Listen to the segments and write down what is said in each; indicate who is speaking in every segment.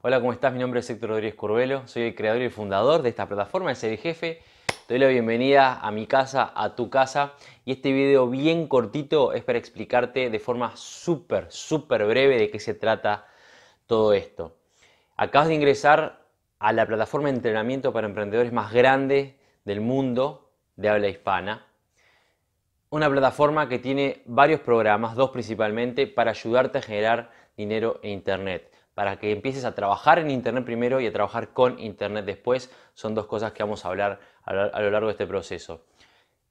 Speaker 1: Hola, ¿cómo estás? Mi nombre es Héctor Rodríguez Curbelo. soy el creador y fundador de esta plataforma, de Jefe. Te doy la bienvenida a mi casa, a tu casa. Y este video bien cortito es para explicarte de forma súper, súper breve de qué se trata todo esto. Acabas de ingresar a la plataforma de entrenamiento para emprendedores más grande del mundo de habla hispana. Una plataforma que tiene varios programas, dos principalmente, para ayudarte a generar dinero en Internet para que empieces a trabajar en Internet primero y a trabajar con Internet después. Son dos cosas que vamos a hablar a lo largo de este proceso.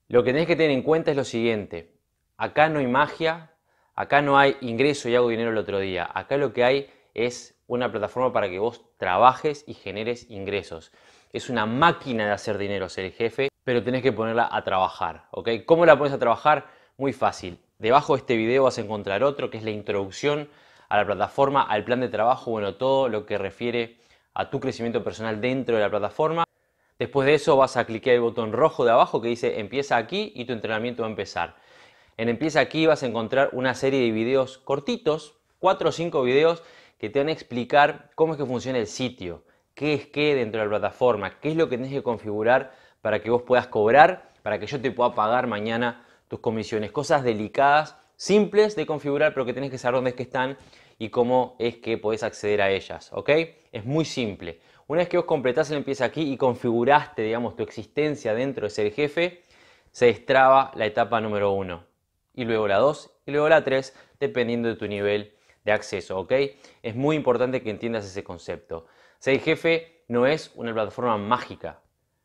Speaker 1: Lo que tenés que tener en cuenta es lo siguiente. Acá no hay magia, acá no hay ingreso y hago dinero el otro día. Acá lo que hay es una plataforma para que vos trabajes y generes ingresos. Es una máquina de hacer dinero ser el jefe, pero tenés que ponerla a trabajar. ¿ok? ¿Cómo la pones a trabajar? Muy fácil. Debajo de este video vas a encontrar otro que es la introducción a la plataforma, al plan de trabajo, bueno, todo lo que refiere a tu crecimiento personal dentro de la plataforma. Después de eso vas a clicar el botón rojo de abajo que dice empieza aquí y tu entrenamiento va a empezar. En empieza aquí vas a encontrar una serie de videos cortitos, cuatro o cinco videos que te van a explicar cómo es que funciona el sitio, qué es qué dentro de la plataforma, qué es lo que tienes que configurar para que vos puedas cobrar, para que yo te pueda pagar mañana tus comisiones, cosas delicadas simples de configurar, pero que tenés que saber dónde es que están y cómo es que podés acceder a ellas, ¿ok? Es muy simple. Una vez que vos completás el empieza aquí y configuraste, digamos, tu existencia dentro de ser jefe, se destraba la etapa número uno y luego la 2 y luego la 3, dependiendo de tu nivel de acceso, ¿ok? Es muy importante que entiendas ese concepto. Ser jefe no es una plataforma mágica,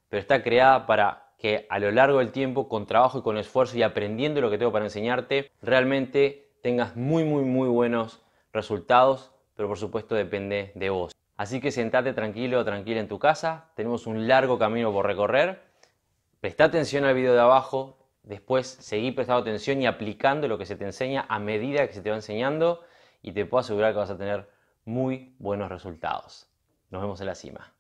Speaker 1: pero está creada para que a lo largo del tiempo, con trabajo y con esfuerzo y aprendiendo lo que tengo para enseñarte, realmente tengas muy, muy, muy buenos resultados, pero por supuesto depende de vos. Así que sentate tranquilo o tranquila en tu casa, tenemos un largo camino por recorrer. Presta atención al video de abajo, después seguí prestando atención y aplicando lo que se te enseña a medida que se te va enseñando y te puedo asegurar que vas a tener muy buenos resultados. Nos vemos en la cima.